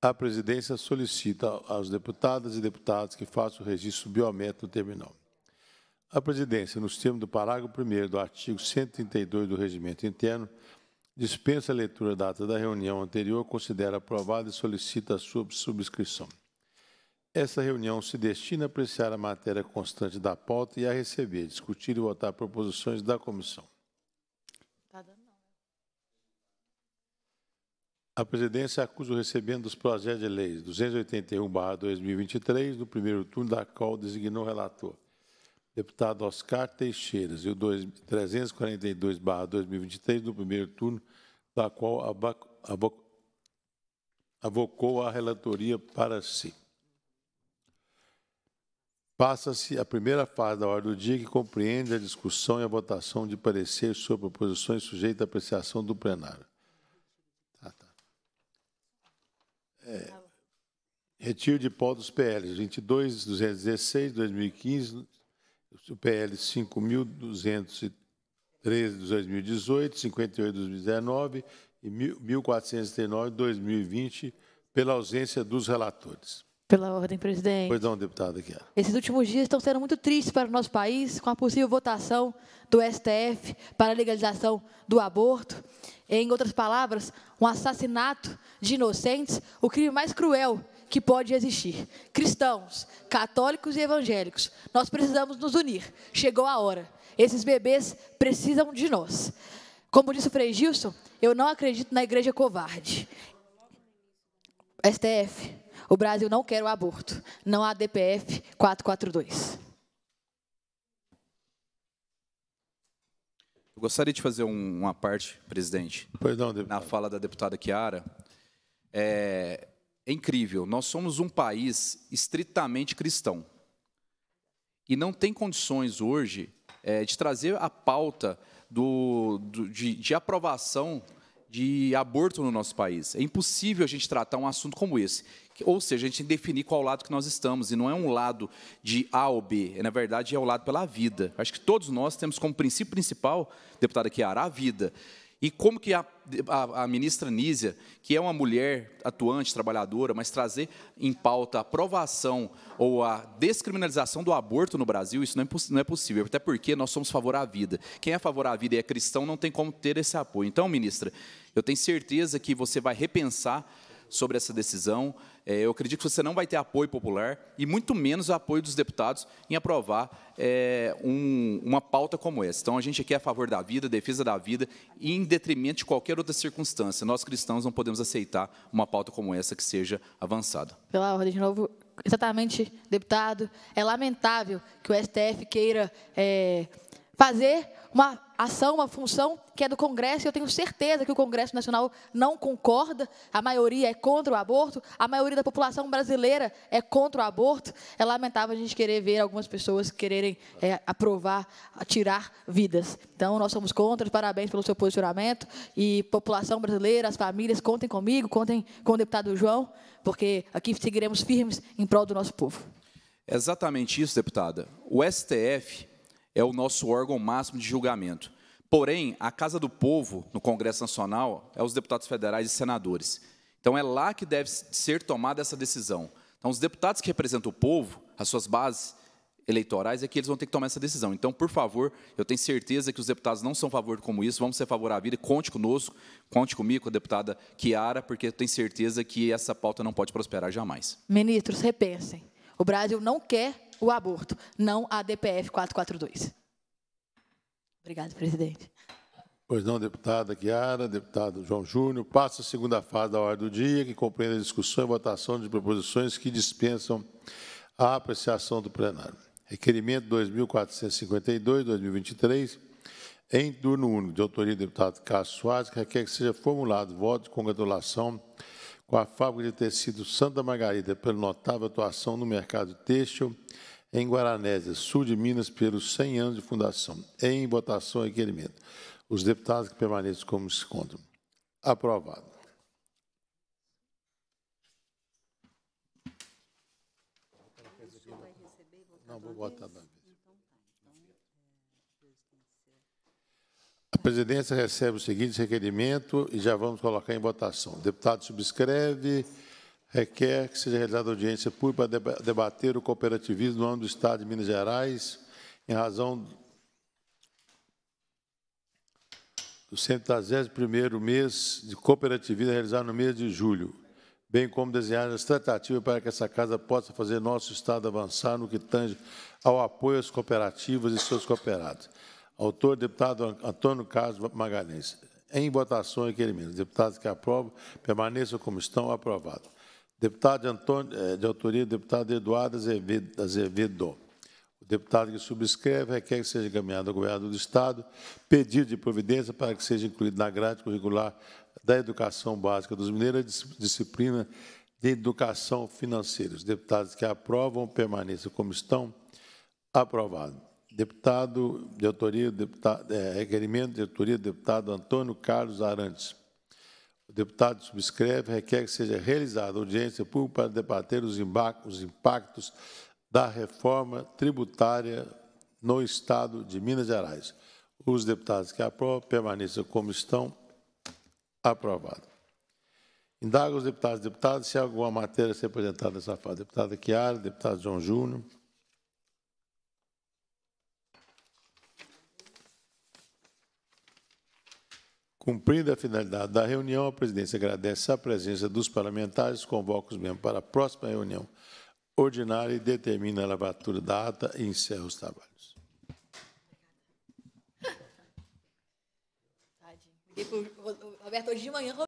A presidência solicita aos deputadas e deputados que façam o registro biométrico no terminal. A presidência, nos termos do parágrafo 1 do artigo 132 do Regimento Interno, dispensa a leitura da ata da reunião anterior, considera aprovada e solicita a sua subscrição. Essa reunião se destina a apreciar a matéria constante da pauta e a receber, discutir e votar proposições da comissão. Tá dando não. A presidência acusa o recebendo dos projetos de leis 281-2023, do primeiro turno, da qual designou relator deputado Oscar Teixeiras e o 342-2023, do primeiro turno, da qual avocou a relatoria para si. Passa-se a primeira fase da ordem do dia, que compreende a discussão e a votação de parecer sobre proposições sujeitas à apreciação do plenário. É, retiro de pó dos PLs 22, 2015, o PL 5.213 2018, 58 2019 e 1.439 2020, pela ausência dos relatores. Pela ordem, presidente. Pois não, deputada Chiara. Esses últimos dias estão sendo muito tristes para o nosso país, com a possível votação do STF para a legalização do aborto. Em outras palavras, um assassinato de inocentes, o crime mais cruel que pode existir. Cristãos, católicos e evangélicos, nós precisamos nos unir. Chegou a hora. Esses bebês precisam de nós. Como disse o Frei Gilson, eu não acredito na igreja covarde. STF, o Brasil não quer o aborto. Não há DPF 442. Eu gostaria de fazer um, uma parte, presidente, na fala da deputada Chiara. É, é incrível, nós somos um país estritamente cristão. E não tem condições hoje é, de trazer a pauta do, do, de, de aprovação de aborto no nosso país. É impossível a gente tratar um assunto como esse. Ou seja, a gente tem que definir qual lado que nós estamos, e não é um lado de A ou B, é, na verdade é o lado pela vida. Acho que todos nós temos como princípio principal, deputada Kiara, a vida. E como que a, a, a, ministra Nízia, que é uma mulher atuante, trabalhadora, mas trazer em pauta a aprovação ou a descriminalização do aborto no Brasil, isso não é, não é possível, até porque nós somos favor à vida. Quem é favor à vida e é cristão não tem como ter esse apoio. Então, ministra, eu tenho certeza que você vai repensar sobre essa decisão. É, eu acredito que você não vai ter apoio popular e muito menos apoio dos deputados em aprovar é, um, uma pauta como essa. Então, a gente aqui é a favor da vida, defesa da vida, e em detrimento de qualquer outra circunstância. Nós cristãos não podemos aceitar uma pauta como essa que seja avançada. Pela ordem, de novo, exatamente, deputado. É lamentável que o STF queira. É fazer uma ação, uma função que é do Congresso, e eu tenho certeza que o Congresso Nacional não concorda, a maioria é contra o aborto, a maioria da população brasileira é contra o aborto. É lamentável a gente querer ver algumas pessoas quererem é, aprovar, tirar vidas. Então, nós somos contra, parabéns pelo seu posicionamento, e população brasileira, as famílias, contem comigo, contem com o deputado João, porque aqui seguiremos firmes em prol do nosso povo. É exatamente isso, deputada. O STF é o nosso órgão máximo de julgamento. Porém, a Casa do Povo, no Congresso Nacional, é os deputados federais e senadores. Então, é lá que deve ser tomada essa decisão. Então, os deputados que representam o povo, as suas bases eleitorais, é que eles vão ter que tomar essa decisão. Então, por favor, eu tenho certeza que os deputados não são favor como isso, vamos ser favoráveis. Conte conosco, conte comigo, com a deputada Kiara, porque eu tenho certeza que essa pauta não pode prosperar jamais. Ministros, repensem. O Brasil não quer o aborto, não a DPF 442. Obrigado, presidente. Pois não, deputada Guiara, deputado João Júnior. Passa a segunda fase da ordem do dia, que compreende a discussão e votação de proposições que dispensam a apreciação do plenário. Requerimento 2452, 2023, em turno único, de autoria do deputado Cássio Soares, que requer que seja formulado voto de congratulação com a fábrica de tecido Santa Margarida pela notável atuação no mercado têxtil em Guaranésia, sul de Minas, pelos 100 anos de fundação, em votação requerimento. Os deputados que permaneçam como se encontram. Aprovado. Não, vou votar também. presidência recebe o seguinte requerimento e já vamos colocar em votação. O deputado subscreve, requer que seja realizada audiência pública para debater o cooperativismo no âmbito do Estado de Minas Gerais, em razão do 101º mês de cooperativismo realizado no mês de julho, bem como desenhar as tratativas para que essa Casa possa fazer nosso Estado avançar no que tange ao apoio às cooperativas e seus cooperados. Autor, deputado Antônio Carlos Magalhães. Em votação, requerimento. Deputados que aprovam, permaneçam como estão, aprovado. Deputado de, Antônio, eh, de autoria, deputado Eduardo Azevedo. Azevedo. O deputado que subscreve requer que seja encaminhado ao governador do Estado pedido de providência para que seja incluído na grade curricular da educação básica dos mineiros disciplina de educação financeira. Os deputados que aprovam permaneçam como estão. Aprovado. Deputado de autoria, deputado, é, requerimento de autoria, deputado Antônio Carlos Arantes. O deputado subscreve, requer que seja realizada audiência pública para debater os, os impactos da reforma tributária no Estado de Minas Gerais. Os deputados que aprovam permaneçam como estão. Aprovado. Indago os deputados e deputadas se alguma matéria a ser apresentada nessa fase. Deputada Chiara, deputado João Júnior. Cumprindo a finalidade da reunião, a presidência agradece a presença dos parlamentares, convoca os membros para a próxima reunião ordinária e determina a lavatura da ata e encerra os trabalhos. Roberto, hoje de manhã.